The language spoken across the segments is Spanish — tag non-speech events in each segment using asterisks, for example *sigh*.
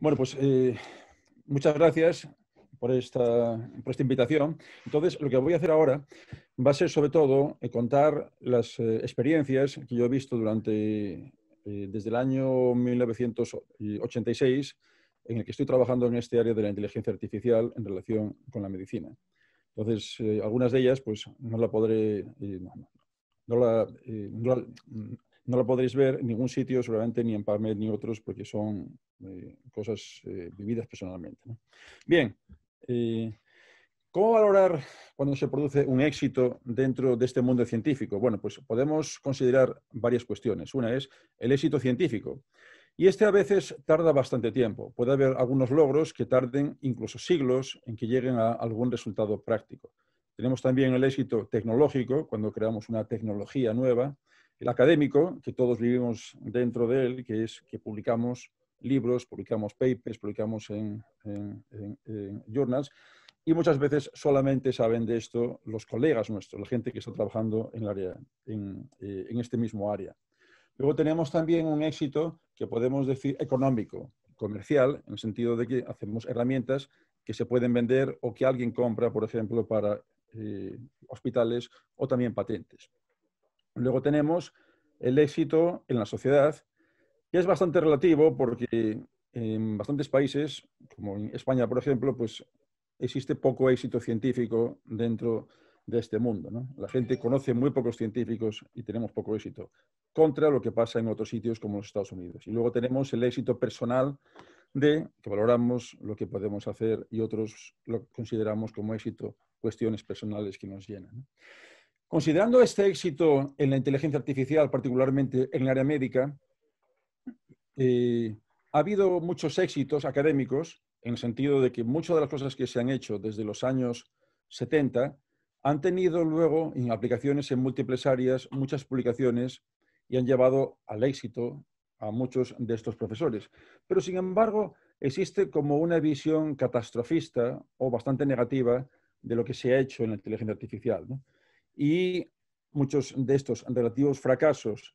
Bueno, pues eh, muchas gracias por esta, esta, invitación. Entonces, lo que voy a hacer ahora va a ser sobre todo eh, contar las eh, experiencias que yo he visto durante, desde el año 1986, en el que estoy trabajando en este área de la inteligencia artificial en relación con la medicina. Entonces, algunas de ellas, pues no la podré, no, la, no la, no lo podréis ver en ningún sitio, seguramente ni en PubMed ni otros, porque son eh, cosas eh, vividas personalmente. Bien, eh, ¿cómo valorar cuando se produce un éxito dentro de este mundo científico? Bueno, pues podemos considerar varias cuestiones. Una es el éxito científico. Y este a veces tarda bastante tiempo. Puede haber algunos logros que tarden incluso siglos en que lleguen a algún resultado práctico. Tenemos también el éxito tecnológico, cuando creamos una tecnología nueva, el académico, que todos vivimos dentro de él, que es que publicamos libros, publicamos papers, publicamos en, journals, y muchas veces solamente saben de esto los colegas nuestros, la gente que está trabajando en, área, eh, en, este mismo área. Luego tenemos también un éxito que podemos decir económico, comercial, en el sentido de que hacemos herramientas que se pueden vender o que alguien compra, por ejemplo, para eh, hospitales o también patentes. Luego tenemos el éxito en la sociedad, que es bastante relativo porque en bastantes países, como en España, por ejemplo, pues existe poco éxito científico dentro de este mundo. La gente conoce muy pocos científicos y tenemos poco éxito, contra lo que pasa en otros sitios como los Estados Unidos. Y luego tenemos el éxito personal de que valoramos lo que podemos hacer y otros lo consideramos como éxito, cuestiones personales que nos llenan. Considerando este éxito en la inteligencia artificial, particularmente en el área médica, eh, ha habido muchos éxitos académicos en el sentido de que muchas de las cosas que se han hecho desde los años 70 han tenido luego en aplicaciones en múltiples áreas, muchas publicaciones y han llevado al éxito a muchos de estos profesores. Pero sin embargo, existe como una visión catastrofista o bastante negativa de lo que se ha hecho en la inteligencia artificial y muchos de estos relativos fracasos,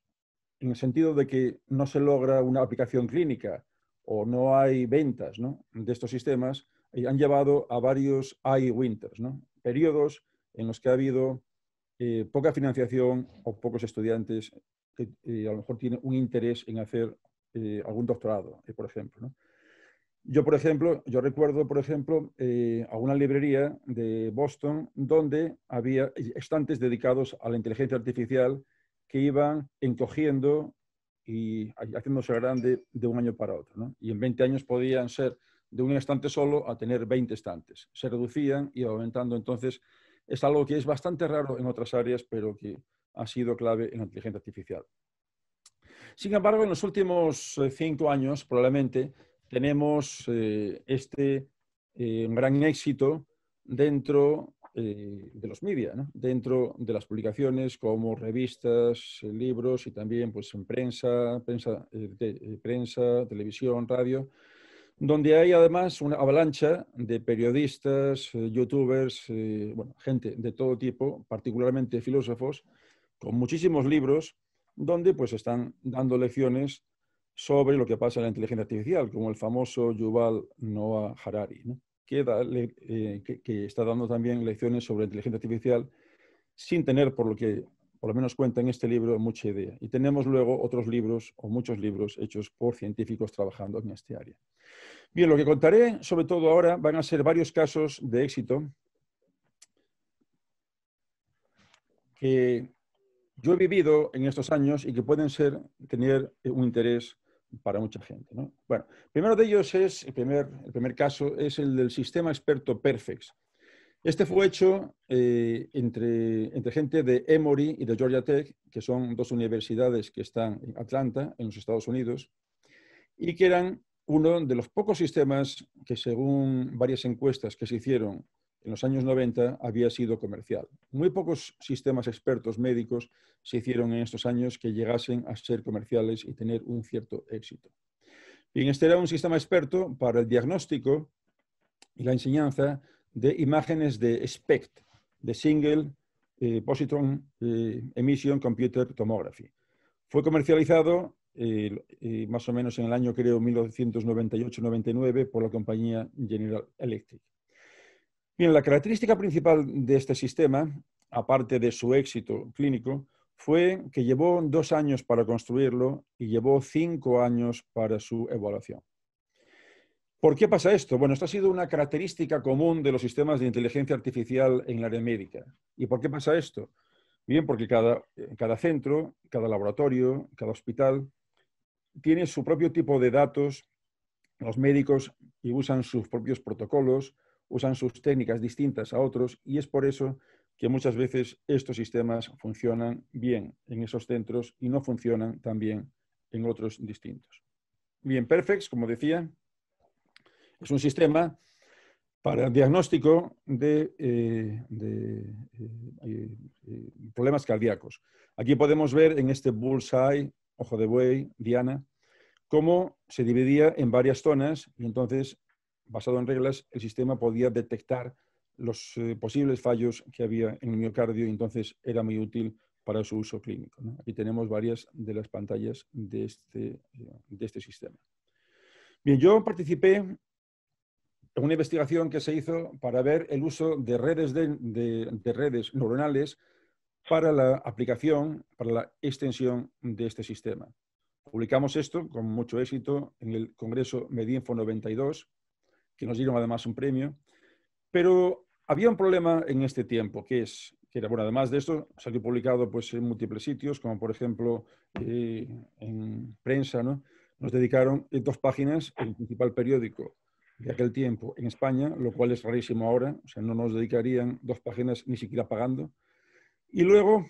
en el sentido de que no se logra una aplicación clínica o no hay ventas de estos sistemas, han llevado a varios high winters, ¿no? periodos en los que ha habido eh, poca financiación o pocos estudiantes que eh, a lo mejor tienen un interés en hacer eh, algún doctorado, por ejemplo. Yo, por ejemplo, yo recuerdo, por ejemplo, eh, a una librería de Boston donde había estantes dedicados a la inteligencia artificial que iban encogiendo y haciéndose grande de un año para otro. Y en 20 años podían ser de un estante solo a tener 20 estantes. Se reducían y aumentando. Entonces, es algo que es bastante raro en otras áreas, pero que ha sido clave en la inteligencia artificial. Sin embargo, en los últimos eh, cinco años, probablemente, tenemos eh, este eh, gran éxito dentro eh, de los media, dentro de las publicaciones como revistas, libros y también pues, en prensa, prensa, prensa, televisión, radio, donde hay además una avalancha de periodistas, youtubers, gente de todo tipo, particularmente filósofos, con muchísimos libros donde pues están dando lecciones sobre lo que pasa en la inteligencia artificial, como el famoso Yuval Noah Harari, eh, que, que, está dando también lecciones sobre inteligencia artificial sin tener, por lo que por lo menos cuenta en este libro, mucha idea. Y tenemos luego otros libros o muchos libros hechos por científicos trabajando en este área. Bien, lo que contaré sobre todo ahora van a ser varios casos de éxito que yo he vivido en estos años y que pueden ser, tener un interés para mucha gente. Bueno, primero de ellos es, el primer, el primer caso es el del sistema experto Perfex. Este fue hecho eh, entre, entre gente de Emory y de Georgia Tech, que son dos universidades que están en Atlanta, en los Estados Unidos, y que eran uno de los pocos sistemas que, según varias encuestas que se hicieron en los años 90 había sido comercial. Muy pocos sistemas expertos médicos se hicieron en estos años que llegasen a ser comerciales y tener un cierto éxito. Bien, este era un sistema experto para el diagnóstico y la enseñanza de imágenes de SPECT, de Single eh, Positron eh, Emission Computer Tomography. Fue comercializado eh, más o menos en el año, creo, 1998-99 por la compañía General Electric. Bien, la característica principal de este sistema, aparte de su éxito clínico, fue que llevó dos años para construirlo y llevó cinco años para su evaluación. ¿Por qué pasa esto? Bueno, esta ha sido una característica común de los sistemas de inteligencia artificial en el área médica. ¿Y por qué pasa esto? Bien, porque cada, eh, cada centro, cada laboratorio, cada hospital tiene su propio tipo de datos, los médicos y usan sus propios protocolos, usan sus técnicas distintas a otros y es por eso que muchas veces estos sistemas funcionan bien en esos centros y no funcionan tan bien en otros distintos. Bien, Perfex, como decía, es un sistema para el diagnóstico de, eh, eh, eh, problemas cardíacos. Aquí podemos ver en este bullseye, ojo de buey, diana, cómo se dividía en varias zonas y entonces basado en reglas, el sistema podía detectar los eh, posibles fallos que había en el miocardio y entonces era muy útil para su uso clínico. Aquí tenemos varias de las pantallas este, eh, de este, sistema. Bien, yo participé en una investigación que se hizo para ver el uso de redes, neuronales para la aplicación, para la extensión de este sistema. Publicamos esto con mucho éxito en el Congreso Medinfo 92 que nos dieron además un premio. Pero había un problema en este tiempo, que es que era, bueno, además de esto, salió publicado pues, en múltiples sitios, como por ejemplo eh, en prensa, ¿no? Nos dedicaron dos páginas el principal periódico de aquel tiempo en España, lo cual es rarísimo ahora, o sea, no nos dedicarían dos páginas ni siquiera pagando. Y luego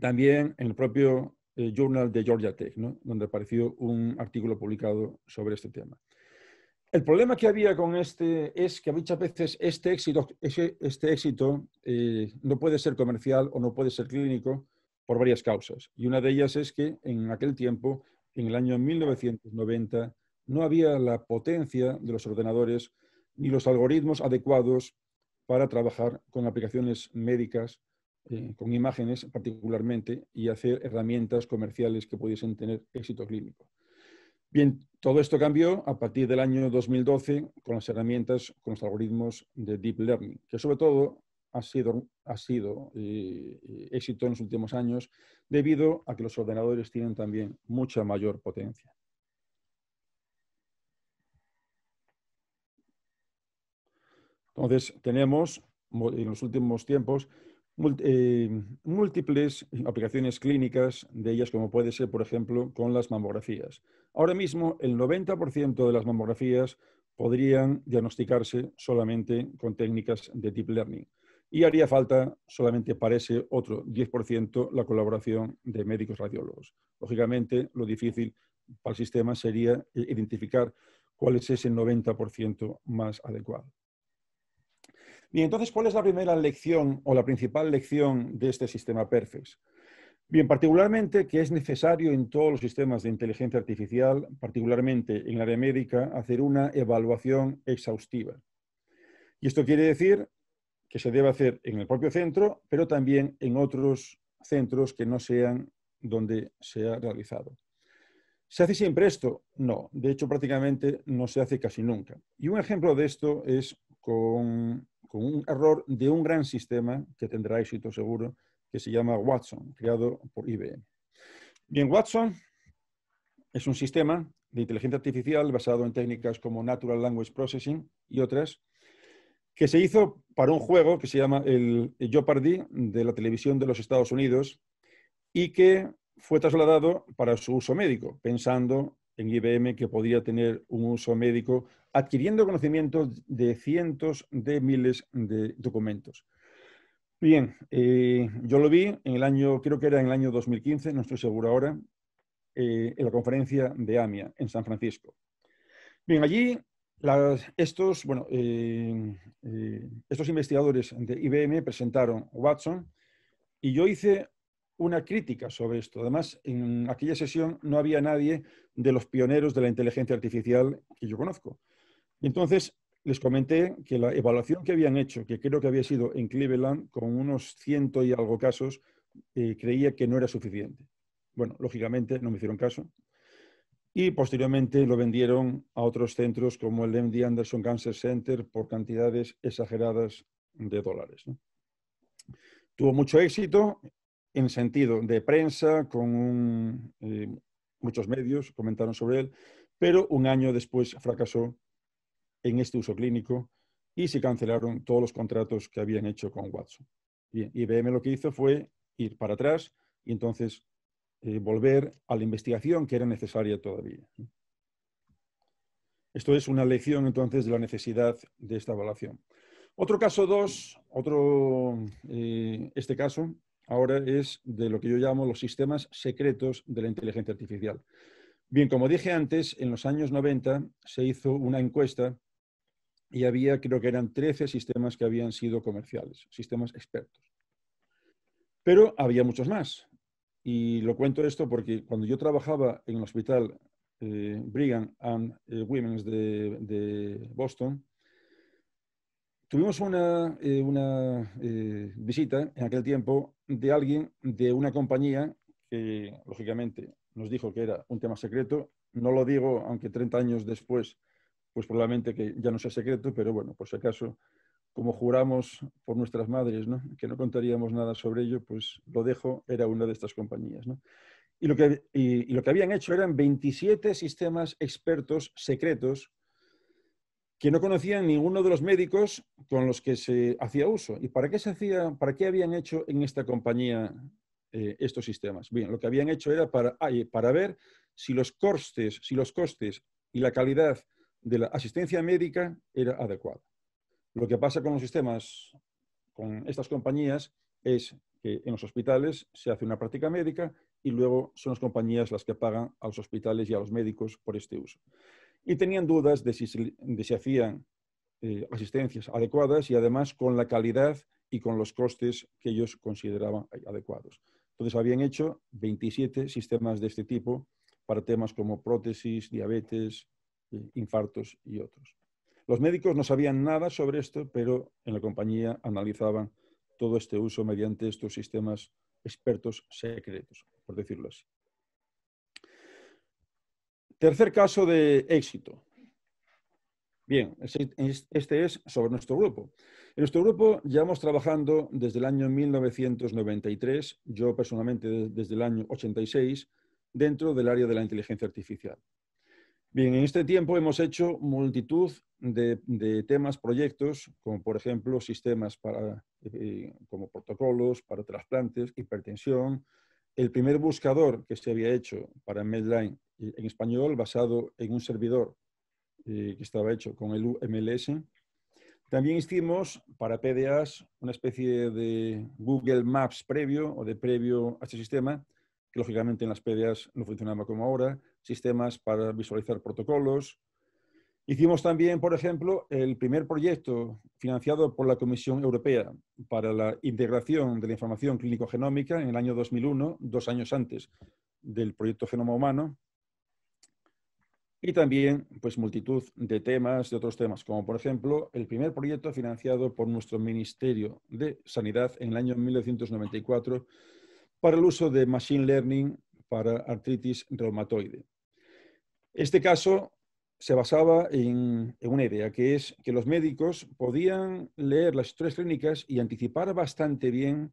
también en el propio eh, Journal de Georgia Tech, ¿no? donde apareció un artículo publicado sobre este tema. El problema que había con este es que muchas veces este éxito, este éxito eh, no puede ser comercial o no puede ser clínico por varias causas. Y una de ellas es que en aquel tiempo, en el año 1990, no había la potencia de los ordenadores ni los algoritmos adecuados para trabajar con aplicaciones médicas, eh, con imágenes particularmente, y hacer herramientas comerciales que pudiesen tener éxito clínico. Bien, todo esto cambió a partir del año 2012 con las herramientas, con los algoritmos de Deep Learning, que sobre todo ha sido, eh, éxito en los últimos años debido a que los ordenadores tienen también mucha mayor potencia. Entonces, tenemos en los últimos tiempos eh, múltiples aplicaciones clínicas de ellas, como puede ser, por ejemplo, con las mamografías. Ahora mismo, el 90% de las mamografías podrían diagnosticarse solamente con técnicas de deep learning. Y haría falta solamente para ese otro 10% la colaboración de médicos radiólogos. Lógicamente, lo difícil para el sistema sería eh, identificar cuál es ese 90% más adecuado. Bien, entonces, ¿cuál es la primera lección o la principal lección de este sistema PERFES? Bien, particularmente que es necesario en todos los sistemas de inteligencia artificial, particularmente en el área médica, hacer una evaluación exhaustiva. Y esto quiere decir que se debe hacer en el propio centro, pero también en otros centros que no sean donde se ha realizado. ¿Se hace siempre esto? No, de hecho prácticamente no se hace casi nunca. Y un ejemplo de esto es con con un error de un gran sistema que tendrá éxito seguro, que se llama Watson, creado por IBM. Bien, Watson es un sistema de inteligencia artificial basado en técnicas como Natural Language Processing y otras, que se hizo para un juego que se llama el Jeopardy de la televisión de los Estados Unidos y que fue trasladado para su uso médico, pensando en IBM que podía tener un uso médico adquiriendo conocimientos de cientos de miles de documentos. Bien, eh, yo lo vi en el año, creo que era en el año 2015, no estoy seguro ahora, eh, en la conferencia de AMIA en San Francisco. Bien, allí estos, bueno, eh, estos investigadores de IBM presentaron Watson y yo hice una crítica sobre esto. Además, en aquella sesión no había nadie de los pioneros de la inteligencia artificial que yo conozco. entonces les comenté que la evaluación que habían hecho, que creo que había sido en Cleveland, con unos ciento y algo casos, eh, creía que no era suficiente. Bueno, lógicamente no me hicieron caso. Y posteriormente lo vendieron a otros centros como el MD Anderson Cancer Center por cantidades exageradas de dólares. Tuvo mucho éxito en sentido de prensa, con eh, muchos medios comentaron sobre él, pero un año después fracasó en este uso clínico y se cancelaron todos los contratos que habían hecho con Watson. Bien, IBM lo que hizo fue ir para atrás y entonces eh, volver a la investigación que era necesaria todavía. Esto es una lección entonces de la necesidad de esta evaluación. Otro caso 2, otro, eh, este caso ahora es de lo que yo llamo los sistemas secretos de la inteligencia artificial. Bien, como dije antes, en los años 90 se hizo una encuesta y había, creo que eran 13 sistemas que habían sido comerciales, sistemas expertos. Pero había muchos más. Y lo cuento esto porque cuando yo trabajaba en el hospital eh, Brigham and eh, Women's de, Boston, tuvimos una eh, visita en aquel tiempo de alguien de una compañía que, lógicamente, nos dijo que era un tema secreto. No lo digo, aunque 30 años después, pues probablemente que ya no sea secreto, pero bueno, por si acaso, como juramos por nuestras madres, que no contaríamos nada sobre ello, pues lo dejo, era una de estas compañías. Y, lo que, y lo que habían hecho eran 27 sistemas expertos secretos que no conocían ninguno de los médicos con los que se hacía uso. ¿Y para qué, se hacía, para qué habían hecho en esta compañía eh, estos sistemas? Bien, lo que habían hecho era para, ah, para ver si los, costes, si los costes y la calidad de la asistencia médica era adecuada. Lo que pasa con los sistemas, con estas compañías, es que en los hospitales se hace una práctica médica y luego son las compañías las que pagan a los hospitales y a los médicos por este uso y tenían dudas de si, se, hacían eh, asistencias adecuadas y además con la calidad y con los costes que ellos consideraban adecuados. Entonces habían hecho 27 sistemas de este tipo para temas como prótesis, diabetes, eh, infartos y otros. Los médicos no sabían nada sobre esto, pero en la compañía analizaban todo este uso mediante estos sistemas expertos secretos, por decirlo así. Tercer caso de éxito. Bien, este, este es sobre nuestro grupo. En nuestro grupo llevamos trabajando desde el año 1993, yo personalmente desde el año 86, dentro del área de la inteligencia artificial. Bien, en este tiempo hemos hecho multitud de, temas, proyectos, como por ejemplo sistemas para, eh, como protocolos para trasplantes, hipertensión, el primer buscador que se había hecho para Medline eh, en español, basado en un servidor eh, que estaba hecho con el UMLS. También hicimos para PDAs una especie de Google Maps previo o de previo a este sistema, que lógicamente en las PDAs no funcionaba como ahora, sistemas para visualizar protocolos, Hicimos también, por ejemplo, el primer proyecto financiado por la Comisión Europea para la integración de la información clínico-genómica en el año 2001, dos años antes del proyecto Genoma Humano. Y también, pues, multitud de temas, de otros temas, como por ejemplo, el primer proyecto financiado por nuestro Ministerio de Sanidad en el año 1994 para el uso de Machine Learning para artritis reumatoide. Este caso se basaba en, una idea, que es que los médicos podían leer las historias clínicas y anticipar bastante bien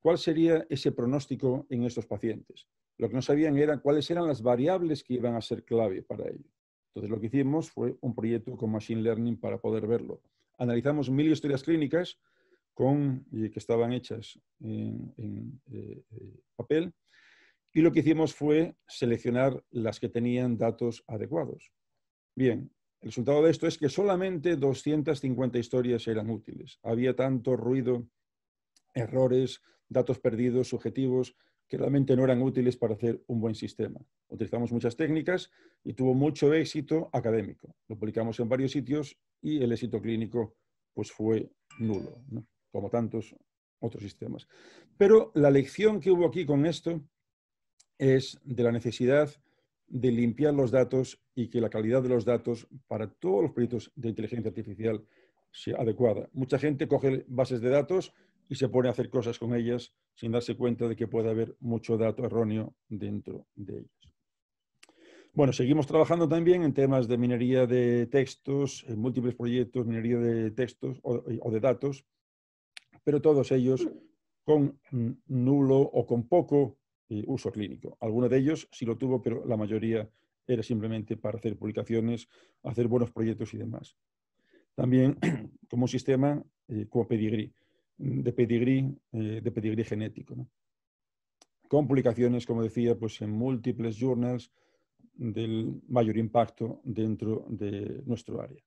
cuál sería ese pronóstico en estos pacientes. Lo que no sabían era cuáles eran las variables que iban a ser clave para ello. Entonces lo que hicimos fue un proyecto con Machine Learning para poder verlo. Analizamos mil historias clínicas eh, que estaban hechas en, eh, eh, papel y lo que hicimos fue seleccionar las que tenían datos adecuados. Bien, el resultado de esto es que solamente 250 historias eran útiles. Había tanto ruido, errores, datos perdidos, subjetivos, que realmente no eran útiles para hacer un buen sistema. Utilizamos muchas técnicas y tuvo mucho éxito académico. Lo publicamos en varios sitios y el éxito clínico pues fue nulo, como tantos otros sistemas. Pero la lección que hubo aquí con esto es de la necesidad de limpiar los datos y que la calidad de los datos para todos los proyectos de inteligencia artificial sea adecuada. Mucha gente coge bases de datos y se pone a hacer cosas con ellas sin darse cuenta de que puede haber mucho dato erróneo dentro de ellas. Bueno, seguimos trabajando también en temas de minería de textos, en múltiples proyectos, minería de textos o, eh, o de datos, pero todos ellos con mm, nulo o con poco eh, uso clínico. Alguno de ellos sí lo tuvo, pero la mayoría era simplemente para hacer publicaciones, hacer buenos proyectos y demás. También *clears throat* como un sistema, eh, como pedigrí, mm, de pedigrí, eh, de pedigrí genético. Con publicaciones, como decía, pues en múltiples journals del mayor impacto dentro de nuestro área.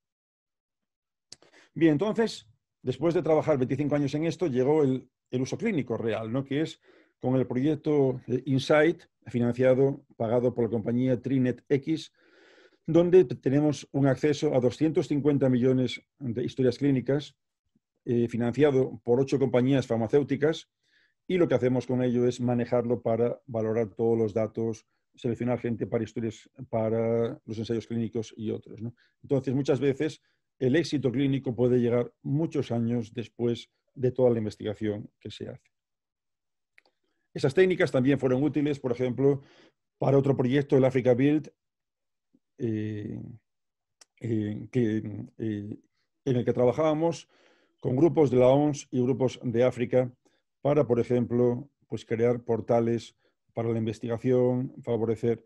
Bien, entonces, después de trabajar 25 años en esto, llegó el, el uso clínico real, ¿no? que es con el proyecto eh, Insight, financiado, pagado por la compañía Trinet X, donde tenemos un acceso a 250 millones de historias clínicas, eh, financiado por ocho compañías farmacéuticas, y lo que hacemos con ello es manejarlo para valorar todos los datos, seleccionar gente para historias, para los ensayos clínicos y otros. Entonces, muchas veces el éxito clínico puede llegar muchos años después de toda la investigación que se hace. Esas técnicas también fueron útiles, por ejemplo, para otro proyecto, el Africa Build, eh, eh, eh, en el que trabajábamos con grupos de la ONS y grupos de África para, por ejemplo, pues crear portales para la investigación, favorecer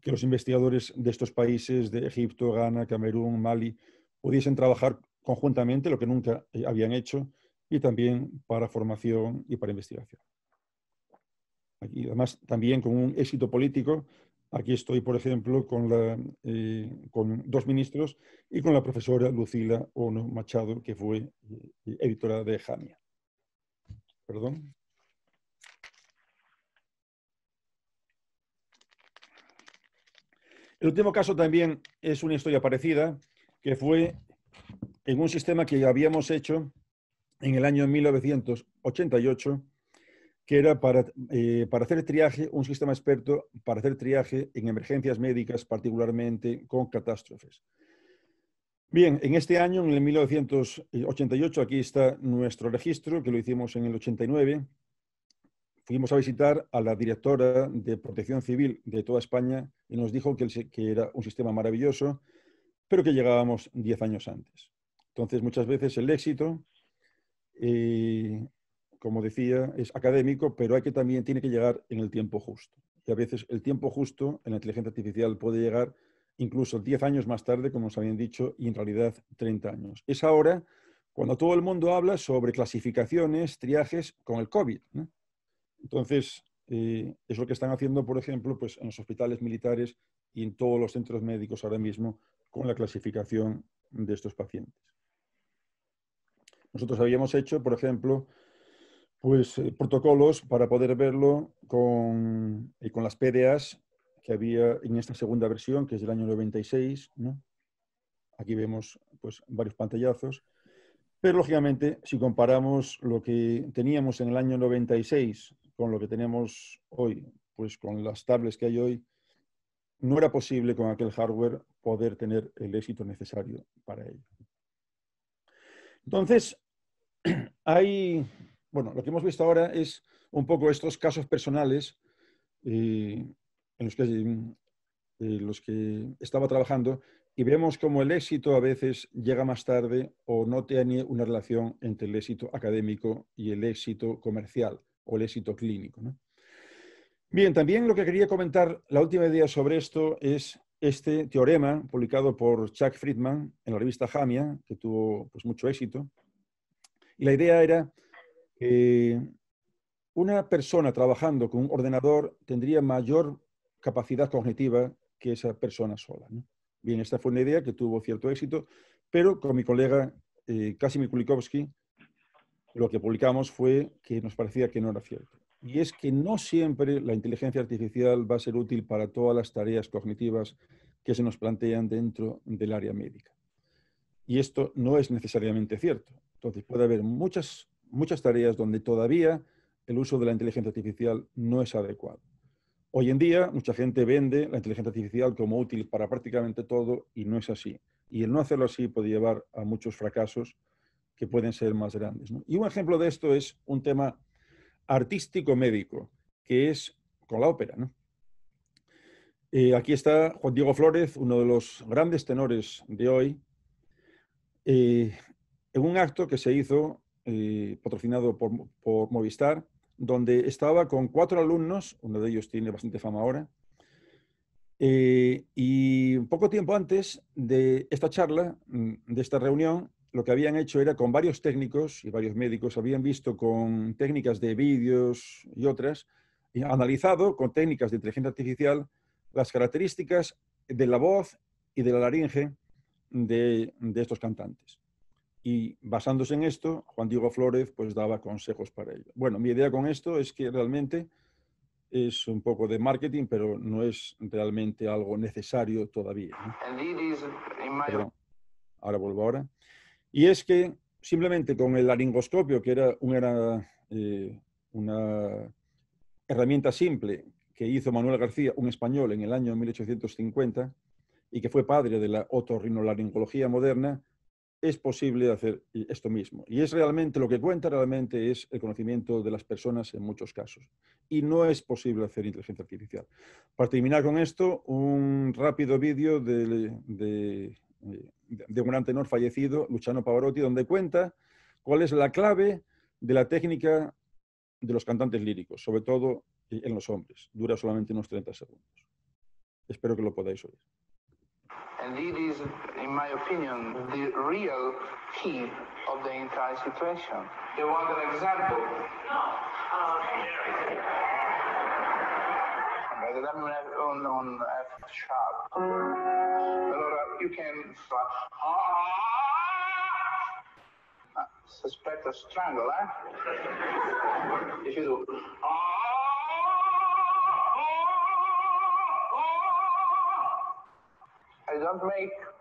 que los investigadores de estos países, de Egipto, Ghana, Camerún, Mali, pudiesen trabajar conjuntamente, lo que nunca habían hecho, y también para formación y para investigación y además también con un éxito político. Aquí estoy, por ejemplo, eh, con, dos ministros y con la profesora Lucila Ono Machado, que fue eh, editora de Jamia. Perdón. El último caso también es una historia parecida, que fue en un sistema que habíamos hecho en el año 1988 que era para, eh, para hacer triaje, un sistema experto para hacer triaje en emergencias médicas, particularmente con catástrofes. Bien, en este año, en el 1988, aquí está nuestro registro, que lo hicimos en el 89, fuimos a visitar a la directora de Protección Civil de toda España y nos dijo que, que era un sistema maravilloso, pero que llegábamos 10 años antes. Entonces, muchas veces el éxito eh, como decía, es académico, pero hay que también tiene que llegar en el tiempo justo. Y a veces el tiempo justo en la inteligencia artificial puede llegar incluso 10 años más tarde, como nos habían dicho, y en realidad 30 años. Es ahora cuando todo el mundo habla sobre clasificaciones, triajes con el COVID. Entonces, eh, es lo que están haciendo, por ejemplo, pues, en los hospitales militares y en todos los centros médicos ahora mismo con la clasificación de estos pacientes. Nosotros habíamos hecho, por ejemplo, pues eh, protocolos para poder verlo con, con las PDAs que había en esta segunda versión, que es del año 96. Aquí vemos pues, varios pantallazos. Pero lógicamente, si comparamos lo que teníamos en el año 96 con lo que tenemos hoy, pues con las tablets que hay hoy, no era posible con aquel hardware poder tener el éxito necesario para ello. Entonces, *clears throat* hay bueno, lo que hemos visto ahora es un poco estos casos personales eh, en los que, mm, eh, los que estaba trabajando y vemos cómo el éxito a veces llega más tarde o no tiene una relación entre el éxito académico y el éxito comercial o el éxito clínico. Bien, también lo que quería comentar, la última idea sobre esto es este teorema publicado por Chuck Friedman en la revista Jamia, que tuvo pues, mucho éxito. Y la idea era eh, una persona trabajando con un ordenador tendría mayor capacidad cognitiva que esa persona sola. Bien, esta fue una idea que tuvo cierto éxito, pero con mi colega eh, Kasimir Kulikowski lo que publicamos fue que nos parecía que no era cierto. Y es que no siempre la inteligencia artificial va a ser útil para todas las tareas cognitivas que se nos plantean dentro del área médica. Y esto no es necesariamente cierto. Entonces puede haber muchas muchas tareas donde todavía el uso de la inteligencia artificial no es adecuado. Hoy en día mucha gente vende la inteligencia artificial como útil para prácticamente todo y no es así. Y el no hacerlo así puede llevar a muchos fracasos que pueden ser más grandes. Y un ejemplo de esto es un tema artístico-médico, que es con la ópera. Eh, aquí está Juan Diego Flores, uno de los grandes tenores de hoy, eh, en un acto que se hizo eh, patrocinado por, Movistar, donde estaba con cuatro alumnos, uno de ellos tiene bastante fama ahora, eh, y poco tiempo antes de esta charla, mm, de esta reunión, lo que habían hecho era con varios técnicos y varios médicos, habían visto con técnicas de vídeos y otras, y analizado con técnicas de inteligencia artificial las características de la voz y de la laringe de estos cantantes. Y basándose en esto, Juan Diego Flores pues daba consejos para ello. Bueno, mi idea con esto es que realmente es un poco de marketing, pero no es realmente algo necesario todavía. Ahora vuelvo ahora. Y es que simplemente con el laringoscopio, que era eh, una herramienta simple que hizo Manuel García, un español, en el año 1850, y que fue padre de la otorrinolaringología moderna, es posible hacer esto mismo. Y es realmente, lo que cuenta realmente es el conocimiento de las personas en muchos casos. Y no es posible hacer inteligencia artificial. Para terminar con esto, un rápido vídeo eh, de, un gran tenor fallecido, Luciano Pavarotti, donde cuenta cuál es la clave de la técnica de los cantantes líricos, sobre todo eh, en los hombres. Dura solamente unos 30 segundos. Espero que lo podáis oír. And it is, in my opinion, the real key of the entire situation. You want an example? No. Um, on, on F sharp. Allora, you can ah! ah, suspect a strangle, eh? *laughs* if you do. Ah,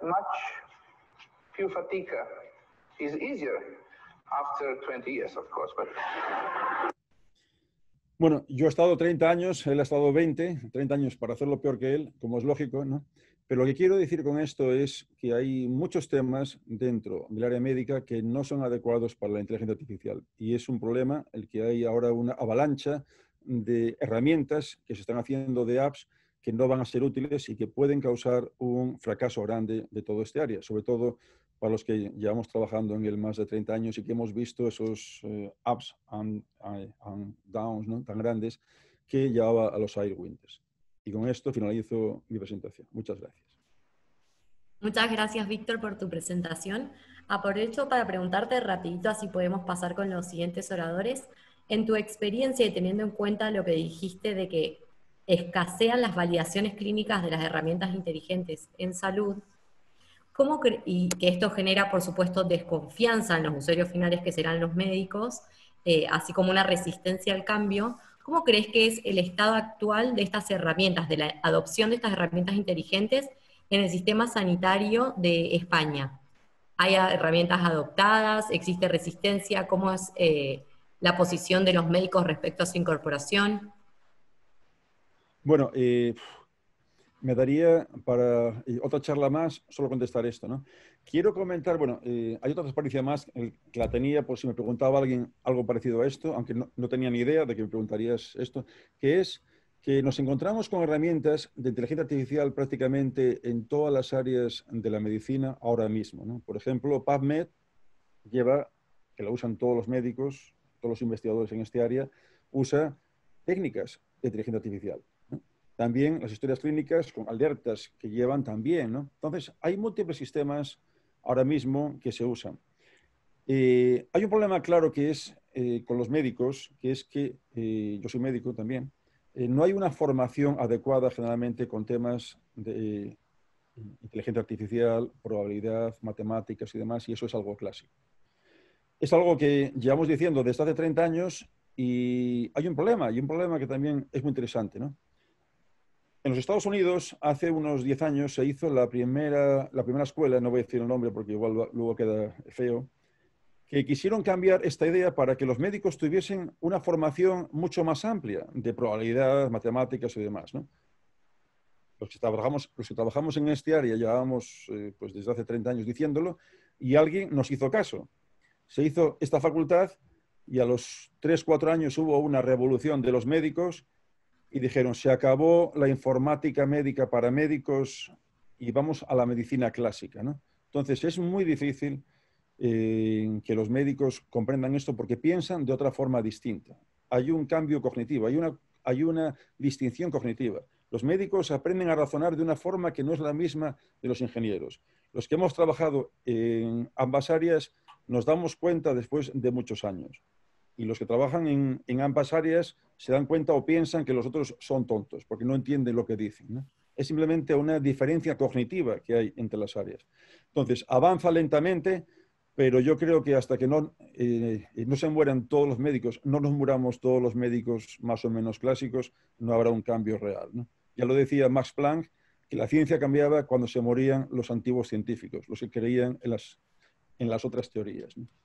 much is easier after 20 years, of course, Bueno, yo he estado 30 años, él ha estado 20, 30 años para hacerlo peor que él, como es lógico, ¿no? Pero lo que quiero decir con esto es que hay muchos temas dentro del área médica que no son adecuados para la inteligencia artificial. Y es un problema el que hay ahora una avalancha de herramientas que se están haciendo de apps que no van a ser útiles y que pueden causar un fracaso grande de todo este área, sobre todo para los que llevamos trabajando en el más de 30 años y que hemos visto esos eh, ups eh, and, downs ¿no? tan grandes que llevaba a los airwinders. Y con esto finalizo mi presentación. Muchas gracias. Muchas gracias, Víctor, por tu presentación. Aprovecho para preguntarte rapidito, así podemos pasar con los siguientes oradores. En tu experiencia y teniendo en cuenta lo que dijiste de que escasean las validaciones clínicas de las herramientas inteligentes en salud, ¿cómo y que esto genera, por supuesto, desconfianza en los usuarios finales que serán los médicos, eh, así como una resistencia al cambio, ¿cómo crees que es el estado actual de estas herramientas, de la adopción de estas herramientas inteligentes en el sistema sanitario de España? ¿Hay herramientas adoptadas? ¿Existe resistencia? ¿Cómo es eh, la posición de los médicos respecto a su incorporación? Bueno, eh, me daría para eh, otra charla más solo contestar esto, ¿no? Quiero comentar, bueno, eh, hay otra transparencia más que la tenía por si me preguntaba alguien algo parecido a esto, aunque no, tenía ni idea de que me preguntarías esto, que es que nos encontramos con herramientas de inteligencia artificial prácticamente en todas las áreas de la medicina ahora mismo. Por ejemplo, PubMed lleva, que la usan todos los médicos, todos los investigadores en este área, usa técnicas de inteligencia artificial. También las historias clínicas con alertas que llevan también, ¿no? Entonces, hay múltiples sistemas ahora mismo que se usan. Eh, hay un problema claro que es eh, con los médicos, que es que, eh, yo soy médico también, no hay una formación adecuada generalmente con temas de inteligencia artificial, probabilidad, matemáticas y demás, y eso es algo clásico. Es algo que llevamos diciendo desde hace 30 años y hay un problema, y un problema que también es muy interesante, ¿no? En los Estados Unidos, hace unos 10 años, se hizo la primera, la primera escuela, no voy a decir el nombre porque igual luego queda feo, que quisieron cambiar esta idea para que los médicos tuviesen una formación mucho más amplia de probabilidades, matemáticas y demás. Los, que trabajamos, trabajamos en este área llevábamos eh, pues desde hace 30 años diciéndolo y alguien nos hizo caso. Se hizo esta facultad y a los 3, 4 años hubo una revolución de los médicos y dijeron, se acabó la informática médica para médicos y vamos a la medicina clásica. Entonces es muy difícil eh, que los médicos comprendan esto porque piensan de otra forma distinta. Hay un cambio cognitivo, hay una distinción cognitiva. Los médicos aprenden a razonar de una forma que no es la misma de los ingenieros. Los que hemos trabajado en ambas áreas nos damos cuenta después de muchos años y los que trabajan en, ambas áreas se dan cuenta o piensan que los otros son tontos porque no entienden lo que dicen. ¿no? Es simplemente una diferencia cognitiva que hay entre las áreas. Entonces, avanza lentamente, pero yo creo que hasta que no, eh, no se mueran todos los médicos, no nos muramos todos los médicos más o menos clásicos, no habrá un cambio real. ¿no? Ya lo decía Max Planck, que la ciencia cambiaba cuando se morían los antiguos científicos, los que creían en las, en las otras teorías. ¿no?